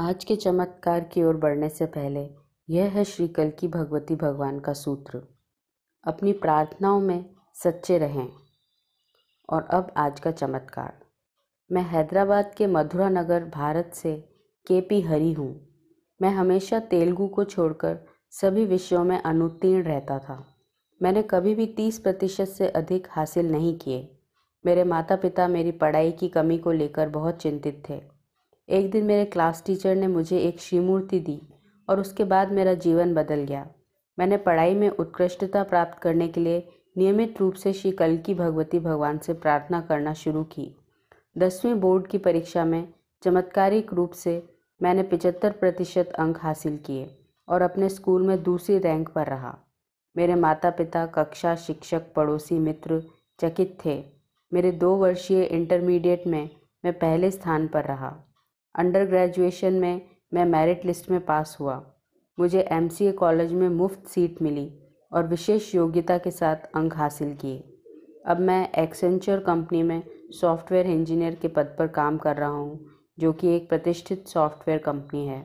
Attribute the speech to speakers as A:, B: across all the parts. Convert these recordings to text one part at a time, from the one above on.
A: आज के चमत्कार की ओर बढ़ने से पहले यह है श्री कल की भगवती भगवान का सूत्र अपनी प्रार्थनाओं में सच्चे रहें और अब आज का चमत्कार मैं हैदराबाद के मथुरा नगर भारत से के पी हरी हूँ मैं हमेशा तेलुगु को छोड़कर सभी विषयों में अनुत्तीर्ण रहता था मैंने कभी भी तीस प्रतिशत से अधिक हासिल नहीं किए मेरे माता पिता मेरी पढ़ाई की कमी को लेकर बहुत चिंतित थे एक दिन मेरे क्लास टीचर ने मुझे एक श्रीमूर्ति दी और उसके बाद मेरा जीवन बदल गया मैंने पढ़ाई में उत्कृष्टता प्राप्त करने के लिए नियमित रूप से श्री कल की भगवती भगवान से प्रार्थना करना शुरू की दसवीं बोर्ड की परीक्षा में चमत्कारिक रूप से मैंने पिचहत्तर प्रतिशत अंक हासिल किए और अपने स्कूल में दूसरी रैंक पर रहा मेरे माता पिता कक्षा शिक्षक पड़ोसी मित्र चकित थे मेरे दो वर्षीय इंटरमीडिएट में मैं पहले स्थान पर रहा अंडर ग्रेजुएशन में मैं मेरिट लिस्ट में पास हुआ मुझे एम कॉलेज में मुफ्त सीट मिली और विशेष योग्यता के साथ अंक हासिल किए अब मैं एक्सेंचर कंपनी में सॉफ्टवेयर इंजीनियर के पद पर काम कर रहा हूँ जो कि एक प्रतिष्ठित सॉफ्टवेयर कंपनी है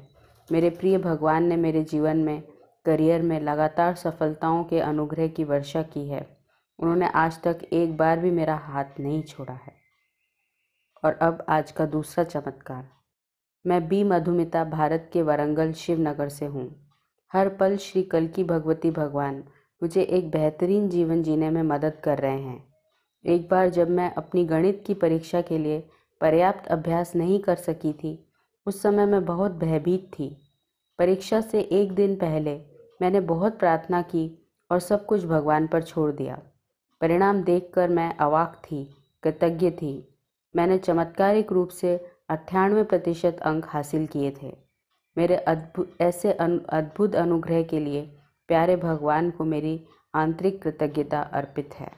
A: मेरे प्रिय भगवान ने मेरे जीवन में करियर में लगातार सफलताओं के अनुग्रह की वर्षा की है उन्होंने आज तक एक बार भी मेरा हाथ नहीं छोड़ा है और अब आज का दूसरा चमत्कार मैं बी मधुमिता भारत के वारंगल शिवनगर से हूँ हर पल श्री कल की भगवती भगवान मुझे एक बेहतरीन जीवन जीने में मदद कर रहे हैं एक बार जब मैं अपनी गणित की परीक्षा के लिए पर्याप्त अभ्यास नहीं कर सकी थी उस समय मैं बहुत भयभीत थी परीक्षा से एक दिन पहले मैंने बहुत प्रार्थना की और सब कुछ भगवान पर छोड़ दिया परिणाम देखकर मैं अवाक थी कृतज्ञ थी मैंने चमत्कारिक रूप से अट्ठानवे प्रतिशत अंक हासिल किए थे मेरे अद्भुत ऐसे अद्भुत अनुग्रह के लिए प्यारे भगवान को मेरी आंतरिक कृतज्ञता अर्पित है